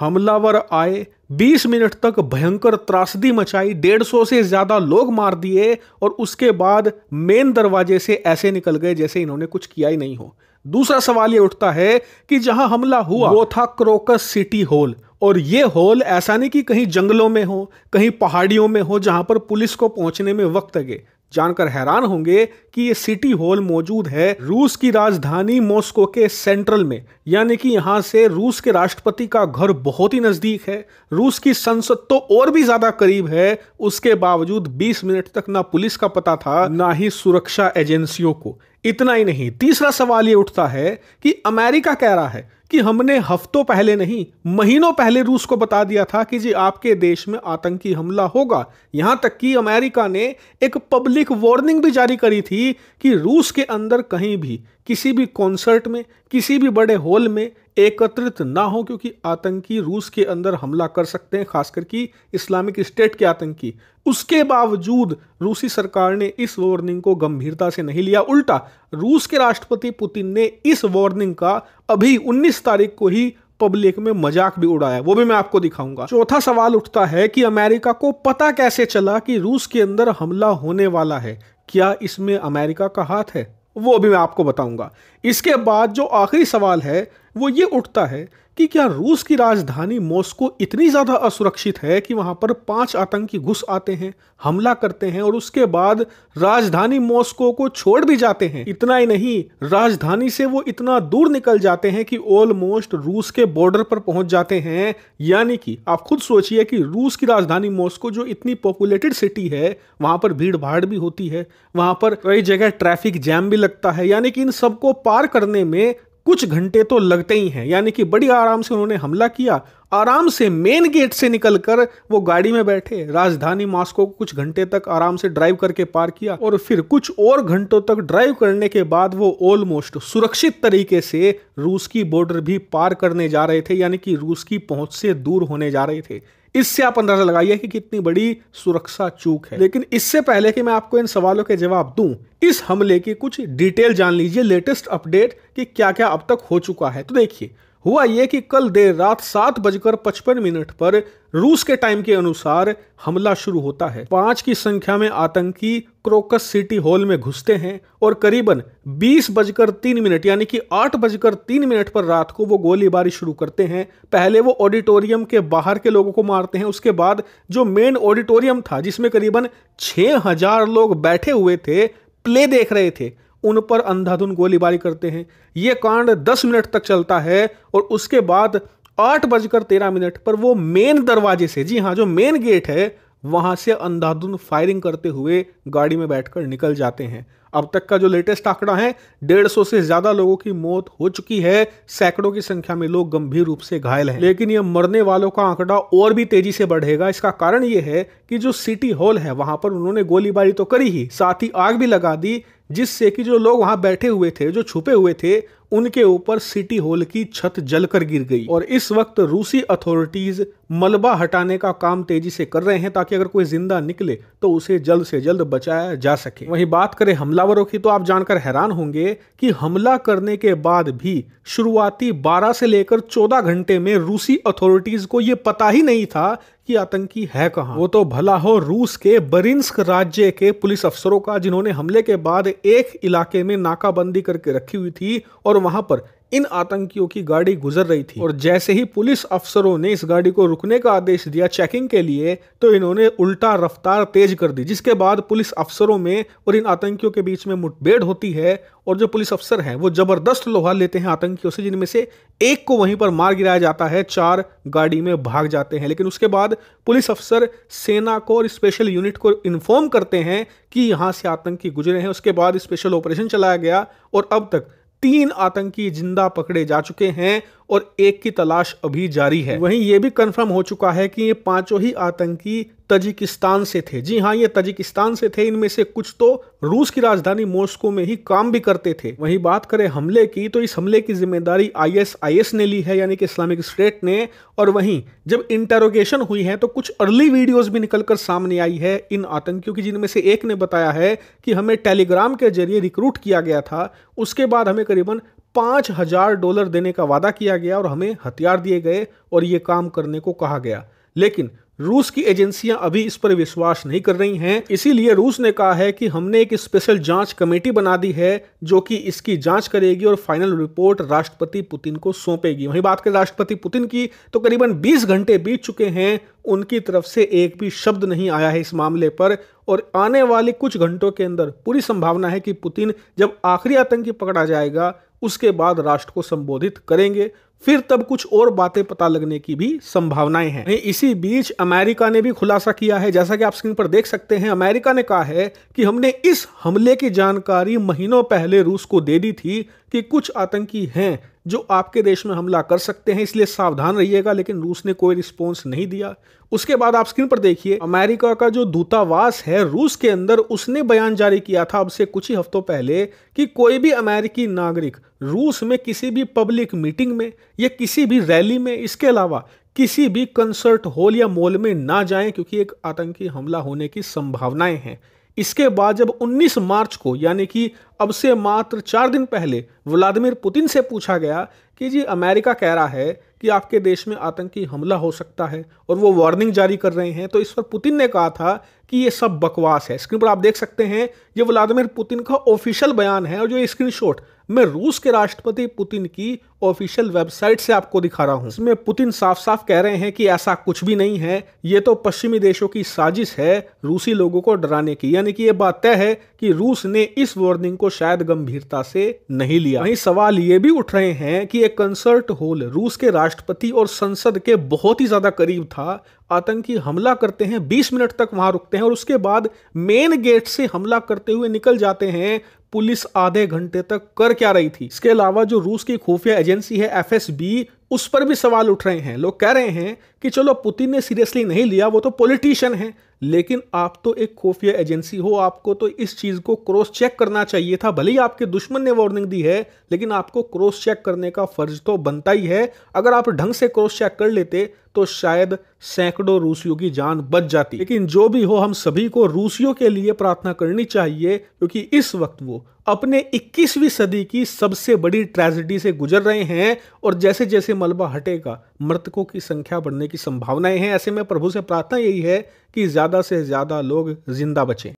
हमलावर आए 20 मिनट तक भयंकर त्रासदी मचाई 150 से ज़्यादा लोग मार दिए और उसके बाद मेन दरवाजे से ऐसे निकल गए जैसे इन्होंने कुछ किया ही नहीं हो दूसरा सवाल ये उठता है कि जहां हमला हुआ वो था क्रोकस सिटी हॉल और ये होल ऐसा नहीं कि कहीं जंगलों में हो कहीं पहाड़ियों में हो जहां पर पुलिस को पहुंचने में वक्त लगे जानकर हैरान होंगे कि ये सिटी हॉल मौजूद है रूस की राजधानी मॉस्को के सेंट्रल में यानी कि यहाँ से रूस के राष्ट्रपति का घर बहुत ही नज़दीक है रूस की संसद तो और भी ज़्यादा करीब है उसके बावजूद 20 मिनट तक ना पुलिस का पता था ना ही सुरक्षा एजेंसियों को इतना ही नहीं तीसरा सवाल ये उठता है कि अमेरिका कह रहा है कि हमने हफ्तों पहले नहीं महीनों पहले रूस को बता दिया था कि जी आपके देश में आतंकी हमला होगा यहां तक कि अमेरिका ने एक पब्लिक वार्निंग भी जारी करी थी कि रूस के अंदर कहीं भी किसी भी कॉन्सर्ट में किसी भी बड़े हॉल में एकत्रित ना हो क्योंकि आतंकी रूस के अंदर हमला कर सकते हैं खासकर कि इस्लामिक स्टेट के आतंकी उसके बावजूद रूसी सरकार ने इस वार्निंग को गंभीरता से नहीं लिया उल्टा रूस के राष्ट्रपति पुतिन ने इस वार्निंग का अभी 19 तारीख को ही पब्लिक में मजाक भी उड़ाया वो भी मैं आपको दिखाऊंगा चौथा सवाल उठता है कि अमेरिका को पता कैसे चला कि रूस के अंदर हमला होने वाला है क्या इसमें अमेरिका का हाथ है वो भी मैं आपको बताऊंगा इसके बाद जो आखिरी सवाल है वो ये उठता है कि क्या रूस की राजधानी मॉस्को इतनी ज़्यादा असुरक्षित है कि वहाँ पर पांच आतंकी घुस आते हैं हमला करते हैं और उसके बाद राजधानी मॉस्को को छोड़ भी जाते हैं इतना ही नहीं राजधानी से वो इतना दूर निकल जाते हैं कि ऑलमोस्ट रूस के बॉर्डर पर पहुंच जाते हैं यानी कि आप खुद सोचिए कि रूस की राजधानी मॉस्को जो इतनी पॉपुलेटेड सिटी है वहाँ पर भीड़ भाड़ भी होती है वहाँ पर कई जगह ट्रैफिक जैम भी लगता है यानी कि इन सबको पार करने में कुछ घंटे तो लगते ही हैं यानी कि बड़ी आराम से उन्होंने हमला किया आराम से मेन गेट से निकलकर वो गाड़ी में बैठे राजधानी मॉस्को को कुछ घंटे तक आराम से ड्राइव करके पार किया और फिर कुछ और घंटों तक ड्राइव करने के बाद वो ऑलमोस्ट सुरक्षित तरीके से रूस की बॉर्डर भी पार करने जा रहे थे यानी कि रूस की पहुंच से दूर होने जा रहे थे इससे आप अंदाजा लगाइए कि कितनी बड़ी सुरक्षा चूक है लेकिन इससे पहले कि मैं आपको इन सवालों के जवाब दूं इस हमले की कुछ डिटेल जान लीजिए लेटेस्ट अपडेट कि क्या क्या अब तक हो चुका है तो देखिए हुआ यह कि कल देर रात सात बजकर पचपन मिनट पर रूस के टाइम के अनुसार हमला शुरू होता है पांच की संख्या में आतंकी क्रोकस सिटी हॉल में घुसते हैं और करीबन बीस बजकर तीन मिनट यानी कि आठ बजकर तीन मिनट पर रात को वो गोलीबारी शुरू करते हैं पहले वो ऑडिटोरियम के बाहर के लोगों को मारते हैं उसके बाद जो मेन ऑडिटोरियम था जिसमें करीबन छह हजार लोग बैठे हुए थे प्ले देख रहे थे उन पर अंधाधुन गोलीबारी करते हैं ये कांड दस मिनट तक चलता है और उसके बाद आठ बजकर तेरह मिनट पर वो मेन दरवाजे से जी हाँ जो मेन गेट है वहाँ से अंधाधुन फायरिंग करते हुए गाड़ी में बैठकर निकल जाते हैं अब तक का जो लेटेस्ट आंकड़ा है डेढ़ सौ से ज्यादा लोगों की मौत हो चुकी है सैकड़ों की संख्या में लोग गंभीर रूप से घायल हैं लेकिन यह मरने वालों का आंकड़ा और भी तेजी से बढ़ेगा इसका कारण यह है कि जो सिटी हॉल है वहां पर उन्होंने गोलीबारी तो करी ही साथ ही आग भी लगा दी जिससे कि जो लोग वहां बैठे हुए थे जो छुपे हुए थे उनके ऊपर सिटी हॉल की छत जलकर गिर गई और इस वक्त रूसी अथॉरिटीज मलबा हटाने का काम तेजी से कर रहे हैं ताकि अगर कोई जिंदा निकले तो उसे जल्द से जल्द बचाया जा सके वहीं बात करें हमला की तो आप जानकर हैरान होंगे कि हमला करने के बाद भी शुरुआती 12 से लेकर 14 घंटे में रूसी अथॉरिटीज को यह पता ही नहीं था कि आतंकी है कहां वो तो भला हो रूस के बरिंस्क राज्य के पुलिस अफसरों का जिन्होंने हमले के बाद एक इलाके में नाकाबंदी करके रखी हुई थी और वहां पर इन आतंकियों की गाड़ी गुजर रही थी और जैसे ही पुलिस अफसरों ने इस गाड़ी को रुकने का आदेश दिया चेकिंग के लिए तो इन्होंने उल्टा रफ्तार तेज कर दी जिसके बाद पुलिस अफसरों में और इन आतंकियों के बीच में मुठभेड़ होती है और जो पुलिस अफसर हैं वो जबरदस्त लोहा लेते हैं आतंकियों से जिनमें से एक को वहीं पर मार गिराया जाता है चार गाड़ी में भाग जाते हैं लेकिन उसके बाद पुलिस अफसर सेना को और स्पेशल यूनिट को इन्फॉर्म करते हैं कि यहाँ से आतंकी गुजरे हैं उसके बाद स्पेशल ऑपरेशन चलाया गया और अब तक तीन आतंकी जिंदा पकड़े जा चुके हैं और एक की तलाश अभी जारी है वहीं ये भी कंफर्म हो चुका है कि ये पांचों ही आतंकी तजिकिस्तान से थे जी हाँ ये तजिकिस्तान से थे इनमें से कुछ तो रूस की राजधानी मॉस्को में ही काम भी करते थे वहीं बात करें हमले की तो इस हमले की जिम्मेदारी आईएसआईएस ने ली है यानी कि इस्लामिक स्टेट ने और वहीं जब इंटेरोगेशन हुई है तो कुछ अर्ली वीडियोस भी निकलकर सामने आई है इन आतंकियों की जिनमें से एक ने बताया है कि हमें टेलीग्राम के जरिए रिक्रूट किया गया था उसके बाद हमें करीबन पाँच हजार डॉलर देने का वादा किया गया और हमें हथियार दिए गए और ये काम करने को कहा गया लेकिन रूस की एजेंसियां अभी इस पर विश्वास नहीं कर रही हैं इसीलिए रूस ने कहा है कि हमने एक स्पेशल जांच कमेटी बना दी है जो कि इसकी जांच करेगी और फाइनल रिपोर्ट राष्ट्रपति पुतिन को सौंपेगी वहीं बात करें राष्ट्रपति पुतिन की तो करीबन 20 घंटे बीत चुके हैं उनकी तरफ से एक भी शब्द नहीं आया है इस मामले पर और आने वाले कुछ घंटों के अंदर पूरी संभावना है कि पुतिन जब आखिरी आतंकी पकड़ा जाएगा उसके बाद राष्ट्र को संबोधित करेंगे फिर तब कुछ और बातें पता लगने की भी संभावनाएं हैं इसी बीच अमेरिका ने भी खुलासा किया है जैसा कि आप स्क्रीन पर देख सकते हैं अमेरिका ने कहा है कि हमने इस हमले की जानकारी महीनों पहले रूस को दे दी थी कि कुछ आतंकी हैं जो आपके देश में हमला कर सकते हैं इसलिए सावधान रहिएगा लेकिन रूस ने कोई रिस्पॉन्स नहीं दिया उसके बाद आप स्क्रीन पर देखिए अमेरिका का जो दूतावास है रूस के अंदर उसने बयान जारी किया था अब से कुछ ही हफ्तों पहले कि कोई भी अमेरिकी नागरिक रूस में किसी भी पब्लिक मीटिंग में या किसी भी रैली में इसके अलावा किसी भी कंसर्ट हॉल या मॉल में ना जाएं क्योंकि एक आतंकी हमला होने की संभावनाएं हैं इसके बाद जब 19 मार्च को यानी कि अब से मात्र चार दिन पहले व्लादिमीर पुतिन से पूछा गया कि जी अमेरिका कह रहा है कि आपके देश में आतंकी हमला हो सकता है और वो वार्निंग जारी कर रहे हैं तो इस पर पुतिन ने कहा था कि ये सब बकवास है स्क्रीन पर आप देख सकते हैं ये व्लादिमीर पुतिन का ऑफिशियल बयान है और जो स्क्रीनशॉट मैं रूस के राष्ट्रपति पुतिन की ऑफिशियल वेबसाइट से आपको दिखा रहा हूँ इसमें पुतिन साफ साफ कह रहे हैं कि ऐसा कुछ भी नहीं है ये तो पश्चिमी देशों की साजिश है रूसी लोगों को डराने की यानी कि ये बात तय है कि रूस ने इस वार्निंग को शायद गंभीरता से नहीं लिया वहीं सवाल ये भी उठ रहे हैं कि ये कंसर्ट हॉल रूस के राष्ट्रपति और संसद के बहुत ही ज्यादा करीब था आतंकी हमला करते हैं 20 मिनट तक वहां रुकते हैं और उसके बाद मेन गेट से हमला करते हुए निकल जाते हैं पुलिस आधे घंटे तक कर क्या रही थी इसके अलावा जो रूस की खुफिया एजेंसी है एफ उस पर भी सवाल उठ रहे हैं लोग कह रहे हैं कि चलो पुतिन ने सीरियसली नहीं लिया वो तो पॉलिटिशियन है लेकिन आप तो एक खुफिया एजेंसी हो आपको तो इस चीज़ को क्रॉस चेक करना चाहिए था भले ही आपके दुश्मन ने वार्निंग दी है लेकिन आपको क्रॉस चेक करने का फर्ज तो बनता ही है अगर आप ढंग से क्रॉस चेक कर लेते तो शायद सैकड़ों रूसियों की जान बच जाती लेकिन जो भी हो हम सभी को रूसियों के लिए प्रार्थना करनी चाहिए क्योंकि इस वक्त वो अपने 21वीं सदी की सबसे बड़ी ट्रेजिडी से गुजर रहे हैं और जैसे जैसे मलबा हटेगा मृतकों की संख्या बढ़ने की संभावनाएं हैं ऐसे में प्रभु से प्रार्थना यही है कि ज़्यादा से ज़्यादा लोग जिंदा बचें